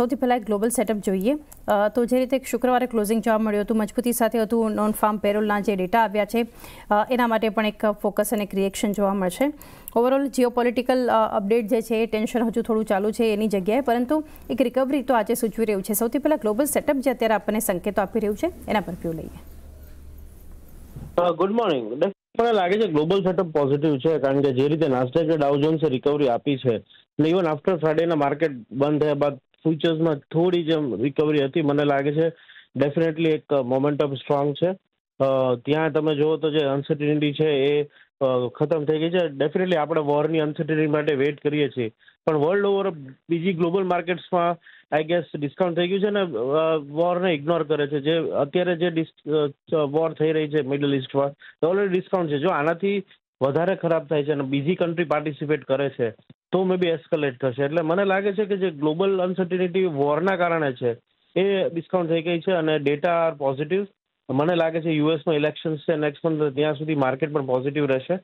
સૌથી પહેલાં એક ગ્લોબલ સેટઅપ જોઈએ તો જે રીતે શુક્રવારે ક્લોઝિંગ જોવા મળ્યું હતું મજબૂતી સાથે હતું નોન ફાર્મ પેરોલના જે ડેટા આવ્યા છે એના માટે પણ એક ફોકસ અને ક્રિએક્શન જોવા મળશે ઓવરઓલ જીઓ પોલિટિકલ અપડેટ જે છે એ ટેન્શન હજુ થોડું ચાલુ છે એની જગ્યાએ પરંતુ એક રિકવરી તો આજે સૂચવી રહ્યું છે સૌથી પહેલાં ગ્લોબલ સેટઅપ જે અત્યારે આપણને સંકેતો આપી રહ્યું છે એના પર પીવું લઈએ ગુડ મોર્નિંગ મને લાગે છે ગ્લોબલ સેટઅપ પોઝિટિવ છે કારણ કે જે રીતે નાસ્ટેક ડાઉ જોન્સે રિકવરી આપી છે એટલે ઇવન આફ્ટર ફ્રાઇડેના માર્કેટ બંધ થયા બાદ ફ્યુચર્સમાં થોડી જેમ રિકવરી હતી મને લાગે છે ડેફિનેટલી એક મોમેન્ટમ સ્ટ્રોંગ છે ત્યાં તમે જુઓ તો જે અનસર્ટિનિટી છે એ ખતમ થઈ ગઈ છે ડેફિનેટલી આપણે વોરની અનસર્ટિનિટી માટે વેઇટ કરીએ છીએ પણ વર્લ્ડ ઓવર બીજી ગ્લોબલ માર્કેટ્સમાં આઈ ગેસ ડિસ્કાઉન્ટ થઈ ગયું છે ને વોરને ઇગ્નોર કરે છે જે અત્યારે જે વોર થઈ રહી છે મિડલ ઇસ્ટમાં ઓલરેડી ડિસ્કાઉન્ટ છે જો આનાથી વધારે ખરાબ થાય છે અને બીજી કન્ટ્રી પાર્ટિસિપેટ કરે છે તો મે બી એસ્કલેટ થશે એટલે મને લાગે છે કે જે ગ્લોબલ અનસર્ટિનિટી વોરના કારણે છે એ ડિસ્કાઉન્ટ થઈ ગઈ છે અને ડેટા આર પોઝિટિવ મને લાગે છે યુએસમાં ઇલેક્શન્સ છે નેક્સ્ટ મંથ ત્યાં સુધી માર્કેટ પણ પોઝિટિવ રહેશે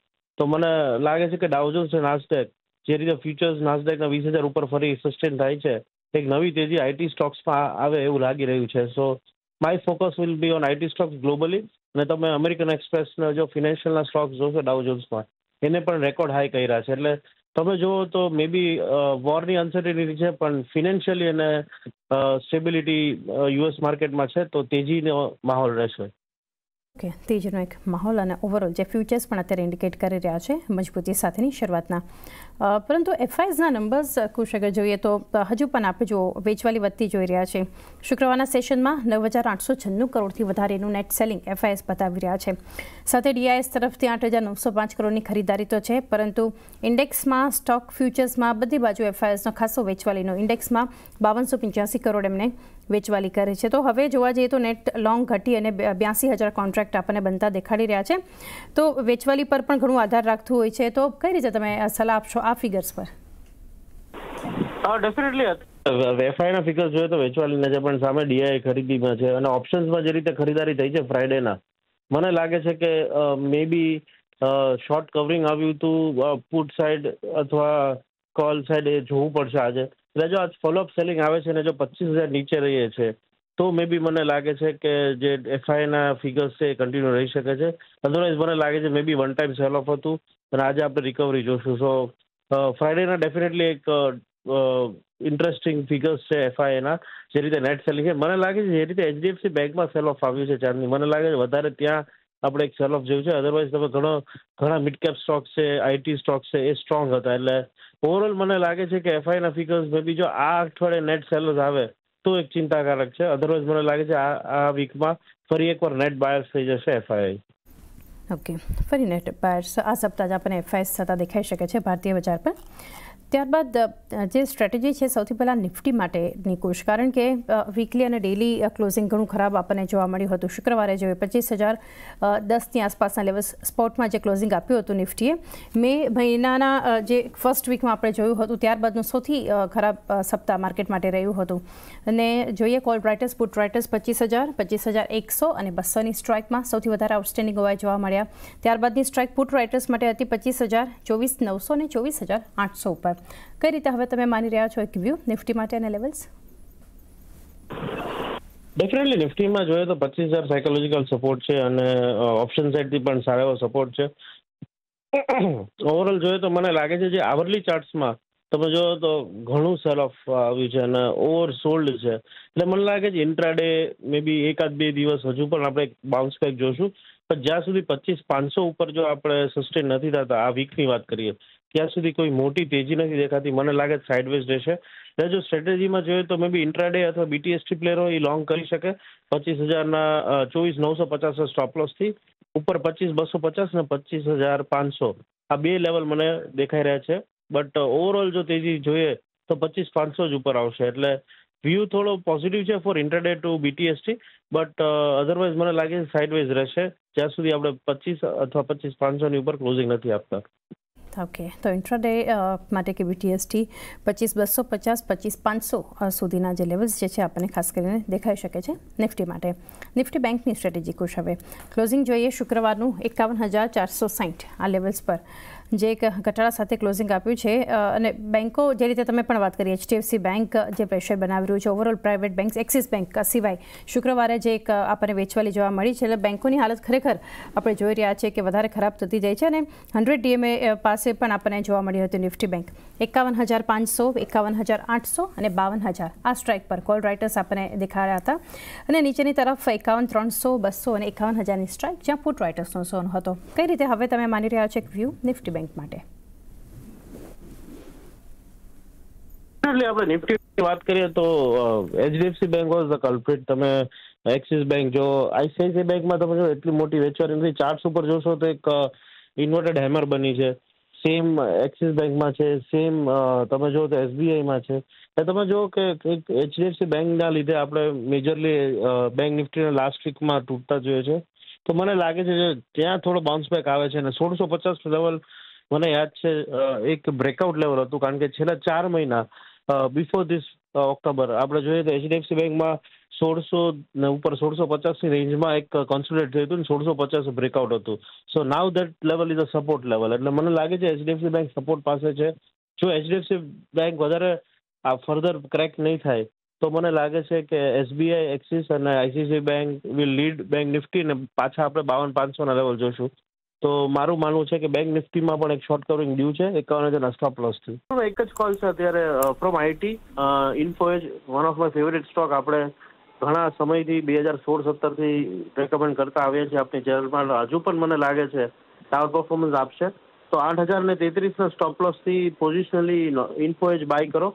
તો મને લાગે છે કે ડાઉજોન્સ છે નાસ્ટેક જે રીતે ફ્યુચર્સ નાસ્ટેકના વીસ હજાર ઉપર ફરી સસ્ટેન થાય છે એક નવી તેજી આઈટી સ્ટોક્સમાં આવે એવું લાગી રહ્યું છે so my focus will be on IT stocks globally અને તમે અમેરિકન એક્સપ્રેસના જો ફિનાન્શિયલના સ્ટોક્સ જોશો ડાઉ જોન્સમાં એને પણ રેકોર્ડ હાઈ કર્યા છે એટલે તમે જુઓ તો મેબી વોરની અનસર્ટિનિટી છે પણ ફિનાન્શિયલી અને સ્ટેબિલિટી યુએસ માર્કેટમાં છે તો તેજીનો માહોલ રહેશે ઓકે તેજનો એક માહોલ અને ઓવરઓલ જે ફ્યુચર્સ પણ અત્યારે ઇન્ડિકેટ કરી રહ્યા છે મજબૂતી સાથેની શરૂઆતના પરંતુ એફઆઈઝના નંબર્સ કુશ અગર જોઈએ તો હજુ પણ આપણે જો વેચવાલી વધતી જોઈ રહ્યા છે શુક્રવારના સેશનમાં નવ હજાર આઠસો છન્નું કરોડથી વધારે એનું નેટ સેલિંગ એફઆઈએસ બતાવી રહ્યા છે સાથે ડીઆઈએસ તરફથી આઠ હજાર નવસો પાંચ કરોડની ખરીદારી તો છે પરંતુ ઇન્ડેક્સમાં સ્ટોક ફ્યુચર્સમાં બધી બાજુ એફઆઈએસનો ખાસો વેચવાલીનો ઇન્ડેક્સમાં બાવનસો પંચ્યાસી કરોડ એમને વેચવાલી કરે છે તો હવે જોવા જઈએ તો નેટ લોંગ ઘટી અને બ્યાસી હજાર કોન્ટ્રાક્ટ આપણને બનતા દેખાડી રહ્યા છે તો વેચવાલી પર પણ ઘણું આધાર રાખતું હોય છે તો કઈ રીતે તમે સલાહ આપશો આ ફિગર્સ પર ડેફિનેટલી વેફાઈના ફિગર્સ જોઈએ તો વેચવાલીના છે પણ સામે ડીઆઈ ખરીદીમાં છે અને ઓપ્શન્સમાં જે રીતે ખરીદારી થઈ છે ફ્રાઇડેના મને લાગે છે કે મે બી શોર્ટ કવરિંગ આવ્યું હતું પુટ સાઈડ અથવા કોલ સાઈડ એ જોવું પડશે આજે એટલે જો આજ ફોલોઅપ સેલિંગ આવે છે ને જો પચીસ હજાર નીચે રહીએ છે તો મે બી મને લાગે છે કે જે એફઆઈના ફિગર્સ છે એ કન્ટિન્યુ રહી શકે છે અધરવાઇઝ મને લાગે છે maybe one time sell off હતું અને આજે આપણે રિકવરી જોશું સો ફ્રાઇડેના ડેફિનેટલી એક ઇન્ટરેસ્ટિંગ ફિગર્સ છે એફઆઈ એફઆઈના જે રીતે નેટ સેલિંગ છે મને લાગે છે જે રીતે એચડીએફસી બેંકમાં સેલ ઓફ આવ્યું છે ચાંદની મને લાગે છે વધારે ત્યાં આપણે એક સેલ ઓફ જોયું છે અધરવાઇઝ તમે ઘણો ઘણા મિડ સ્ટોક છે આઈટી સ્ટોક છે એ સ્ટ્રોંગ હતા એટલે ઓવરઓલ મને લાગે છે કે એફઆઈના ફિગર્સ મેબી જો આ અઠવાડિયે નેટ સેલર્સ આવે તો એક ચિંતાકારક છે અધરવાઇઝ મને લાગે છે આ આ વીકમાં ફરી એકવાર નેટ બાયર્સ થઈ જશે એફઆઈ ઓકે ફરી નેટ બાયર્સ આ સપ્તાહ જ આપણને એફઆઈ થતા દેખાઈ શકે છે ભારતીય બજાર પર ત્યારબાદ જે સ્ટ્રેટેજી છે સૌથી પહેલાં નિફ્ટી માટે કોશ કારણ કે વીકલી અને ડેલી ક્લોઝિંગ ઘણું ખરાબ આપણને જોવા મળ્યું હતું શુક્રવારે જોઈએ પચીસ હજાર દસની આસપાસના લેવલ સ્પોટમાં જે ક્લોઝિંગ આપ્યું હતું નિફ્ટીએ મે મહિનાના જે ફર્સ્ટ વીકમાં આપણે જોયું હતું ત્યારબાદનું સૌથી ખરાબ સપ્તાહ માર્કેટ માટે રહ્યું હતું અને જોઈએ કોલ રાઇટર્સ પુટ રાઇટર્સ પચીસ હજાર પચીસ હજાર એકસો અને બસોની સ્ટ્રાઇકમાં સૌથી વધારે આઉટસ્ટેન્ડિંગ હોવા જોવા મળ્યા ત્યારબાદની સ્ટ્રાઇક પુટ રાઇટર્સ માટે હતી પચીસ હજાર ચોવીસ નવસો અને ચોવીસ હજાર આઠસો ઉપર કઈ રીતે હવે તમે માની રહ્યા છો એક વ્યૂ નિફ્ટી માટેના લેવલ્સ ડેફિનેટલી નિફ્ટીમાં જોઈએ તો પચીસ હજાર સાયકોલોજીકલ સપોર્ટ છે અને ઓપ્શન સાઇડથી પણ સારો એવો સપોર્ટ છે ઓવરઓલ જોઈએ તો મને લાગે છે જે આવરલી ચાર્ટ્સમાં તમે જો તો ઘણું સેલ ઓફ આવ્યું છે અને ઓવર સોલ્ડ છે એટલે મને લાગે છે ઇન્ટ્રાડે મે બી એકાદ બે દિવસ હજુ પણ આપણે બાઉન્સ બેક જોશું પણ જ્યાં સુધી પચીસ પાંચસો ઉપર જો આપણે સસ્ટેન નથી થતા આ વીકની વાત કરીએ ત્યાં સુધી કોઈ મોટી તેજી નથી દેખાતી મને લાગે છે સાઇડવેઝ રહેશે એટલે જો સ્ટ્રેટેજીમાં જોઈએ તો મે બી ઇન્ટ્રાડે અથવા બીટીએસટી ટ્રીપ લેરો એ લોંગ કરી શકે પચીસ હજારના ચોવીસ નવસો પચાસ સ્ટોપ ઉપર પચીસ બસો પચાસ ને પચીસ હજાર પાંચસો આ બે લેવલ મને દેખાઈ રહ્યા છે બટ ઓવરઓલ જો તેજી જોઈએ તો પચીસ પાંચસો જ ઉપર આવશે એટલે વ્યૂ થોડો પોઝિટિવ છે for intraday to BTST but otherwise મને લાગે છે સાઇડવેઝ રહેશે જ્યાં સુધી આપણે પચીસ અથવા પચીસ પાંચસોની ઉપર ક્લોઝિંગ નથી આપતા ઓકે તો ઇન્ટ્રાડે માટે કે બીટીએસટી પચીસ બસો પચાસ પચીસ પાંચસો સુધીના જે લેવલ્સ જે છે આપણને ખાસ કરીને દેખાઈ શકે છે નિફ્ટી માટે નિફ્ટી બેંકની સ્ટ્રેટેજી કુશ હવે ક્લોઝિંગ જોઈએ શુક્રવારનું એકાવન હજાર ચારસો સાહીઠ આ લેવલ્સ પર જે એક ઘટાડા સાથે ક્લોઝિંગ આપ્યું છે અને બેન્કો જે રીતે તમે પણ વાત કરી એચડીએફસી બેંક જે પ્રેશર બનાવી રહ્યું છે overall private bank Axis bank સિવાય શુક્રવારે જે એક આપણને વેચવાલી જોવા મળી છે એટલે બેન્કોની હાલત ખરેખર આપણે જોઈ રહ્યા છીએ કે વધારે ખરાબ થતી જાય છે અને હંડ્રેડ ડીએમએ પાસે પણ આપણને જોવા મળી હતી નિફ્ટી બેન્ક એકાવન હજાર પાંચસો એકાવન હજાર આઠસો અને બાવન હજાર આ સ્ટ્રાઇક પર કોલ રાઇટર્સ આપણને દેખાડ્યા હતા અને નીચેની તરફ એકાવન ત્રણસો બસો અને એકાવન હજારની સ્ટ્રાઇક જ્યાં ફૂટ રાઇટર્સનો સોન હતો કઈ રીતે હવે તમે માની રહ્યા છો એક વ્યૂ નિફ્ટી બેંક બેંક માટે એટલે આપણે નિફ્ટી વાત કરીએ તો HDFC bank was the culprit તમે એક્સિસ બેંક જો આઈસીઆઈસીઆઈ બેંકમાં તમે જો એટલી મોટી વેચવારી નથી ચાર્ટ્સ ઉપર જોશો તો એક ઇન્વર્ટેડ હેમર બની છે સેમ એક્સિસ બેંકમાં છે સેમ તમે જો તો એસબીઆઈમાં છે એ તમે જો કે એચડીએફસી બેંકના લીધે આપણે મેજરલી બેંક નિફ્ટીના લાસ્ટ વીકમાં તૂટતા જોઈએ છે તો મને લાગે છે કે ત્યાં થોડો બાઉન્સ બેક આવે છે અને સોળસો પચાસ લેવલ મને યાદ છે એક બ્રેકઆઉટ લેવલ હતું કારણ કે છેલ્લા ચાર મહિના બિફોર ધીસ ઓક્ટોબર આપણે જોઈએ તો એચડીએફસી બેંકમાં સોળસો ને ઉપર સોળસો પચાસની રેન્જમાં એક કોન્સુલેટ થયું હતું ને સોળસો પચાસ બ્રેકઆઉટ હતું so now that level is a support level એટલે મને લાગે છે એચડીએફસી બેંક સપોર્ટ પાસે છે જો એચડીએફસી બેંક વધારે આ ફર્ધર ક્રેક નહીં થાય તો મને લાગે છે કે એસબીઆઈ એક્સિસ અને ICICI bank will lead bank Nifty ને પાછા આપણે બાવન પાંચસોના લેવલ જોશું તો મારું માનવું છે કે બેંક નિફ્ટીમાં પણ એક શોર્ટ કવરિંગ ડ્યુ છે એકાવન હજાર સ્ટોપ લોસ થયું એક જ કોલ છે અત્યારે from IT Info Edge one of my favourite stock આપણે ઘણા સમયથી બે હજાર સોળ સત્તરથી રેકમેન્ડ કરતા આવ્યા છીએ આપણી ચેનલમાં હજુ પણ મને લાગે છે સારું પરફોર્મન્સ આપશે તો આઠ હજાર ને તેત્રીસના સ્ટોપ લોસથી પોઝિશનલી ઇન્ફો એજ બાય કરો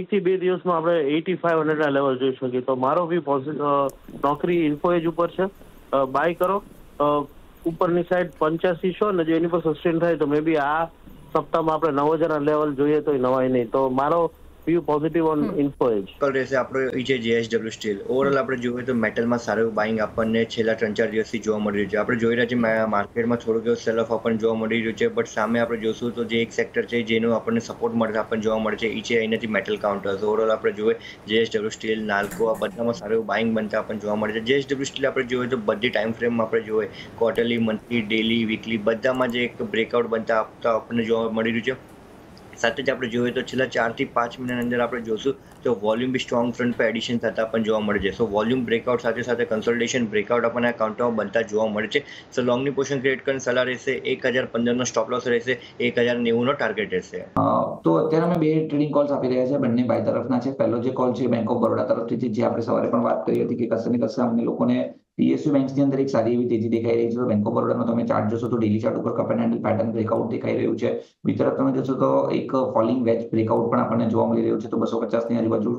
એકથી બે દિવસમાં આપણે એટી ફાઇવ હંડ્રેડના લેવલ જોઈ શકીએ તો મારો બી નોકરી ઇન્ફો એજ ઉપર છે બાય કરો ઉપરની સાઈડ પંચ્યાસીસો ને જો એની પર સસ્ટેન થાય તો મે બી આ સપ્તાહમાં આપણે નવ હજારના લેવલ જોઈએ તો નવાય નહીં તો મારો few positive on hmm. કલ રહેશે આપણો એ છે JSW સ્ટીલ ઓવરઓલ આપણે જોઈએ તો મેટલમાં સારું એવું આપણને છેલ્લા ત્રણ ચાર દિવસથી જોવા મળી રહ્યું છે આપણે જોઈ રહ્યા છે માર્કેટમાં થોડુંક એવું સેલ ઓફ આપણને જોવા મળી રહ્યું છે બટ સામે આપણે જોશું તો જે એક સેક્ટર છે જેનો આપણને સપોર્ટ મળશે આપણને જોવા મળે છે એ છે અહીંયાથી મેટલ કાઉન્ટર્સ ઓવરઓલ આપણે જોઈએ JSW સ્ટીલ નાલ્કો આ બધામાં સારું એવું બનતા આપણને જોવા મળે છે JSW સ્ટીલ આપણે જોઈએ તો બધી ટાઈમ ફ્રેમમાં આપણે જોઈએ ક્વાર્ટરલી મંથલી ડેલી વીકલી બધામાં જે એક બ્રેકઆઉટ બનતા આપતા આપણને જોવા મળી રહ્યું છે સાથે જ આપણે જોઈએ તો છેલ્લા ચારથી પાંચ મહિનાની અંદર આપણે જોશું તો વોલ્યુમ બી સ્ટ્રોંગ ફ્રન્ટ પર એડિશન થતા પણ જોવા મળે છે સો વોલ્યુમ બ્રેકઆઉટ સાથે સાથે કન્સોલ્ટેશન બ્રેકઆઉટ આપણને કાઉન્ટરમાં બનતા જોવા મળે છે સો લોંગની પોઝિશન ક્રિએટ કરીને સલાહ રહેશે એક હજાર પંદરનો સ્ટોપ લોસ રહેશે એક હજાર નેવુંનો ટાર્ગેટ રહેશે તો અત્યારે અમે બે ટ્રેડિંગ કોલ્સ આપી રહ્યા છે બંને બાય તરફના છે પહેલો જે કોલ છે બેંક ઓફ બરોડા તરફથી જે આપણે સવારે પણ વાત કરી હતી કે કસે ને કસે અમને લોકોને પીએસયુ બેંક્સની અંદર એક સારી એવી તેજી દેખાઈ રહી છે તો બેંક ઓફ બરોડાનો તમે ચાર્ટ જોશો તો ડેલી ચાર્ટ ઉપર cup and handle pattern breakout દેખાઈ રહ્યું છે બીજી તરફ તમે જોશો તો એક ફોલિંગ વેચ બ્રેકઆઉટ પણ આપણને જોવા મળી રહ્યું છે તો બસો પચાસની આજુબાજુ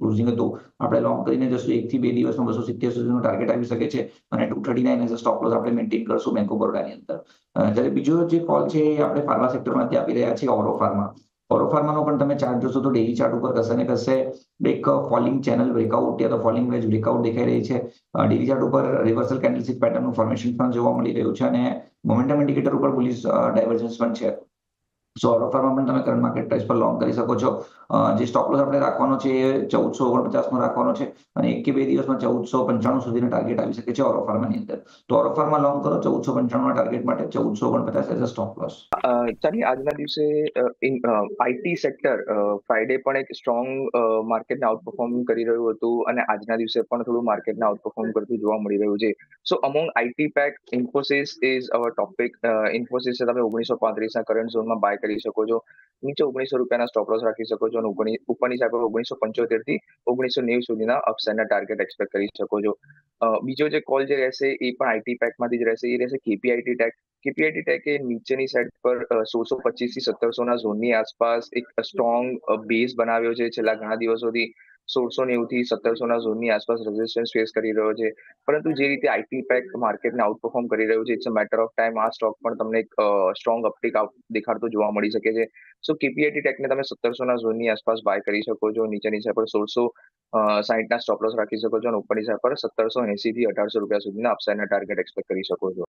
ક્લોઝિંગ હતું આપણે લોંગ કરીને જશું એકથી બે દિવસમાં બસો સિત્તેર સુધીનું ટાર્ગેટ આવી શકે છે અને two thirty nine as stop loss આપણે મેન્ટેન કરશું બેંક ઓફ બરોડાની અંદર જ્યારે બીજો જે કોલ છે એ આપણે ફાર્મા સેક્ટરમાંથી આપી રહ્યા છીએ ઓરો ફાર્મા ફાર્માનો પણ તમે ચાર્ટ જોશો તો ડેલી ચાર્ટ ઉપર કશે ને કશે એક ફોલિંગ ચેનલ બ્રેકઆઉટ યા તો ફોલિંગ વેજ બ્રેકઆઉટ દેખાઈ રહી છે ડેલી ચાર્ટ ઉપર રિવર્સલ કેન્ડલસ્ટિક પેટર્નનું ફોર્મેશન પણ જોવા મળી રહ્યું છે અને મોમેન્ટમ ઇન્ડિકેટર ઉપર પોલીસ ડાયવર્જન્સ પણ છે સો ઓર્ડર પણ તમે કરંટ માર્કેટ પ્રાઇસ પર લોંગ કરી શકો છો જે સ્ટોપ લોસ આપણે રાખવાનો છે એ ચૌદસો ઓગણપચાસનો રાખવાનો છે અને એક કે બે દિવસમાં ચૌદસો પંચાણું સુધીનો ટાર્ગેટ આવી શકે છે ઓરો ની અંદર તો ઓરો લોંગ કરો ચૌદસો પંચાણું ટાર્ગેટ માટે ચૌદસો ઓગણપચાસ એઝ અ સ્ટોપ લોસ ચાલી આજના દિવસે આઈટી સેક્ટર ફ્રાઇડે પણ એક સ્ટ્રોંગ માર્કેટને આઉટ પરફોર્મ કરી રહ્યું હતું અને આજના દિવસે પણ થોડું માર્કેટને આઉટ પરફોર્મ કરતું જોવા મળી રહ્યું છે so among IT pack Infosys is our topic Infosys તમે ઓગણીસો પાંત્રીસના કરંટ ઝોનમાં બાય કરી શકો છો નીચે ઓગણીસો રૂપિયાના સ્ટોપ લોસ રાખી શકો છો અને ઉપરની સાઈડ પર ઓગણીસો પંચોતેર થી ઓગણીસો નેવું સુધીના અપસાઇડના ટાર્ગેટ એક્સપેક્ટ કરી શકો છો બીજો જે કોલ જે રહેશે એ પણ આઈટી પેકમાંથી જ રહેશે એ રહેશે કેપીઆઈટી ટેક કેપીઆઈટી ટેક એ નીચેની સાઈડ પર સોળસો પચીસ થી સત્તરસો ના ઝોનની આસપાસ એક સ્ટ્રોંગ બેઝ બનાવ્યો છે છેલ્લા ઘણા દિવસોથી સોળસો નેવું સત્તરસોના ઝોનની આસપાસ રેઝિસ્ટન્સ ફેસ કરી રહ્યો છે પરંતુ જે રીતે આઈટી પેક માર્કેટને પરફોર્મ કરી રહ્યો છે it's a matter of time આ સ્ટોક પણ તમને એક સ્ટ્રોંગ અપટેક દેખાડતો જોવા મળી શકે છે સો કેપીઆઈટી ટેકને તમે સત્તરસોના ઝોનની આસપાસ બાય કરી શકો છો નીચેની સાઈડ પર સોળસો સાઈઠ ના રાખી શકો છો અને ઉપરની સાઈડ પર સત્તરસો એસી થી અઢારસો રૂપિયા સુધીના અપસાઇડના ટાર્ગેટ એક્સપેક્ટ કરી શકો છો